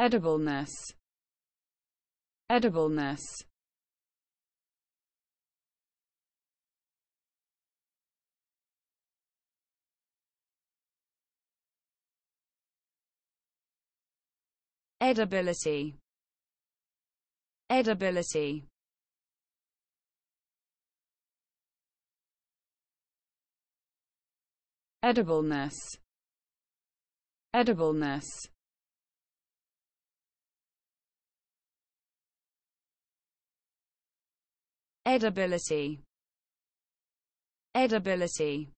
Edibleness. Edibleness. Edibility. Edibility. Edibleness. Edibleness. Edibility. Edibility